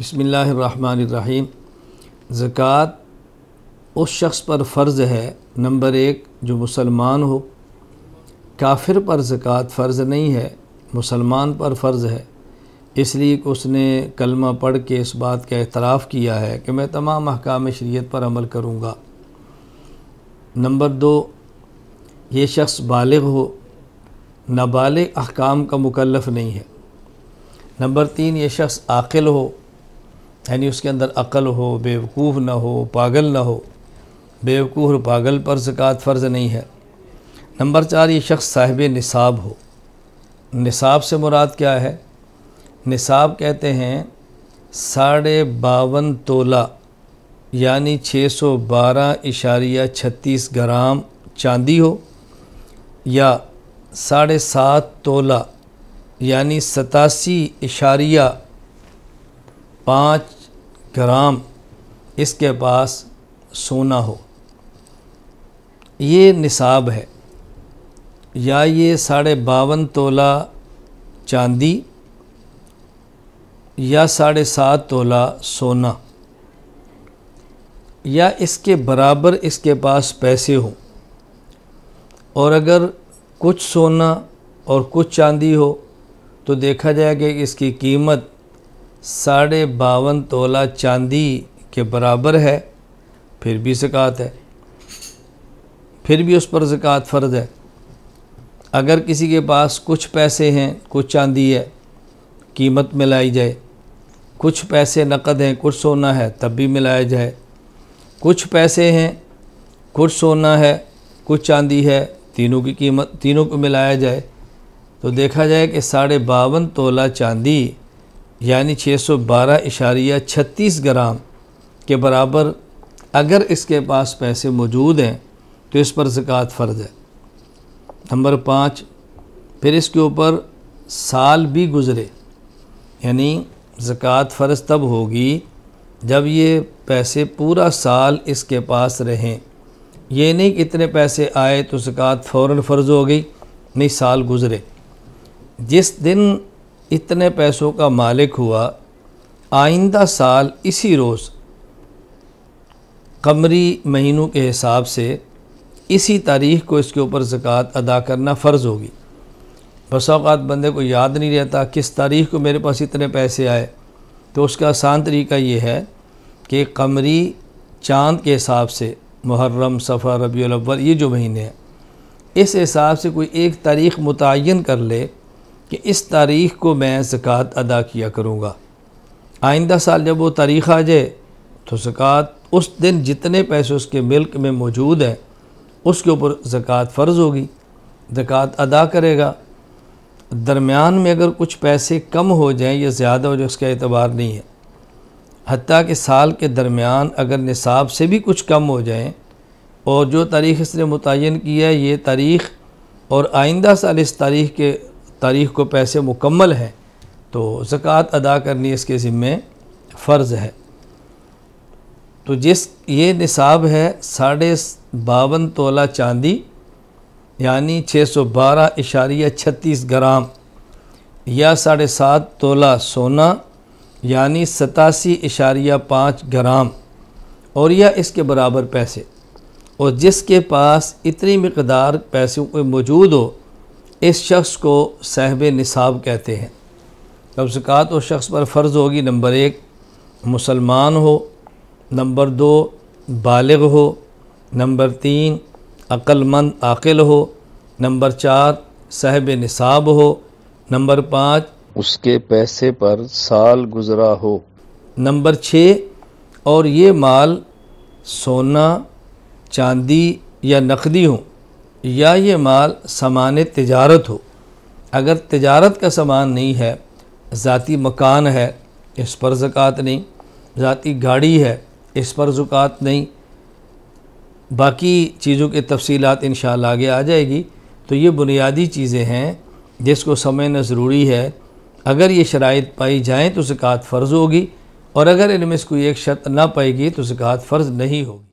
बसमीम ज़क़़त उस शख्स पर फ़र्ज़ है नंबर एक जो मुसलमान हो काफिर पर ज़क़़त फ़र्ज़ नहीं है मुसलमान पर फ़र्ज़ है इसलिए कि उसने कलमा पढ़ के इस बात का एतराफ़ किया है कि मैं तमाम अहकाम शरीयत पर अमल करूँगा नंबर दो ये शख्स बालग हो नाबालग अहकाम का मुकलफ नहीं है नंबर तीन ये शख्स आकिल हो यानी उसके अंदर अक़ल हो बेवकूफ़ ना हो पागल ना हो बेवकूफ़ और पागल पर ज़क़़त फ़र्ज़ नहीं है नंबर चार ये शख्स साहिब निसाब हो निसाब से मुराद क्या है निसाब कहते हैं साढ़े बावन तोला यानी छः सौ बारह इशारिया छत्तीस ग्राम चांदी हो या साढ़े सात तोला यानी सतासी इशारिया पाँच ग्राम इसके पास सोना हो ये निसाब है या ये साढ़े बावन तोला चांदी या साढ़े सात तोला सोना या इसके बराबर इसके पास पैसे हों और अगर कुछ सोना और कुछ चांदी हो तो देखा जाएगा कि इसकी कीमत साढ़े बावन तोला चांदी के बराबर है फिर भी ज़क़़त है फिर भी उस पर ज़क़़त फ़र्ज़ है अगर किसी के पास कुछ पैसे हैं कुछ चांदी है कीमत मिलाई जाए कुछ पैसे नकद हैं कुछ सोना है तब भी मिलाया जाए कुछ पैसे हैं कुछ सोना है कुछ चांदी है तीनों की कीमत तीनों को मिलाया जाए तो देखा जाए कि साढ़े बावन तोला चांदी यानी छः सौ बारह इशारिया छत्तीस ग्राम के बराबर अगर इसके पास पैसे मौजूद हैं तो इस पर ज़क़़त फ़र्ज़ है नंबर पाँच फिर इसके ऊपर साल भी गुज़रे यानी ज़क़़त फ़र्ज़ तब होगी जब ये पैसे पूरा साल इसके पास रहें ये नहीं कि इतने पैसे आए तो ज़क़़त फ़ौर फ़र्ज़ हो गई नहीं साल गुज़रे जिस दिन इतने पैसों का मालिक हुआ आइंदा साल इसी रोज़ कमरी महीनों के हिसाब से इसी तारीख को इसके ऊपर ज़क़़त अदा करना फ़र्ज़ होगी बसात बंदे को याद नहीं रहता किस तारीख को मेरे पास इतने पैसे आए तो उसका आसान तरीका ये है कि कमरी चांद के हिसाब से मुहर्रम सफ़र रबी अव्वल ये जो महीने हैं इस हिसाब से कोई एक तारीख मुतन कर ले कि इस तारीख़ को मैं ज़क़़त अदा किया करूँगा आइंदा साल जब वो तारीख़ आ जाए तो ज़क़़त उस दिन जितने पैसे उसके मिल्क में मौजूद हैं उसके ऊपर ज़क़़त फ़र्ज़ होगी ज़क़़त अदा करेगा दरमियान में अगर कुछ पैसे कम हो जाएँ या ज़्यादा हो जाए उसका एतबार नहीं है हती कि साल के दरमियान अगर निसाब से भी कुछ कम हो जाए और जो तारीख़ इसने मुतन किया है ये तारीख़ और आइंदा साल इस तारीख़ के तारीख़ को पैसे मुकम्मल हैं तो ज़क़़त अदा करनी इसके ज़िम्मे फ़र्ज़ है तो जिस ये निसाब है साढ़े बावन तोला चांदी यानी छः सौ बारह इशारिया छत्तीस ग्राम या साढ़े सात तोला सोना यानी सतासी इशारिया पाँच ग्राम और या इसके बराबर पैसे और जिसके पास इतनी मकदार पैसों के मौजूद हो इस शख्स को साहब निसाब कहते हैं तब उस शख्स पर फ़र्ज़ होगी नंबर एक मुसलमान हो नंबर दो बालग हो नंबर तीन अक्लमंद आकिल हो नंबर चार साहब निसाब हो नंबर पाँच उसके पैसे पर साल गुजरा हो नंबर छः और ये माल सोना चांदी या नकदी हो या ये माल सामान तजारत हो अगर तजारत का सामान नहीं है ज़ाती मकान है इस पर ज़क़़त नहीं ज़ाती गाड़ी है इस पर ज़क़़त नहीं बाकी चीज़ों की तफसीलात इन आगे आ जाएगी तो ये बुनियादी चीज़ें हैं जिसको समझना ज़रूरी है अगर ये शराइ पाई जाएँ तो ज़क़़त फ़र्ज़ होगी और अगर इनमें से कोई एक शर्त ना पाएगी तो ज़क़़त फ़र्ज़ नहीं होगी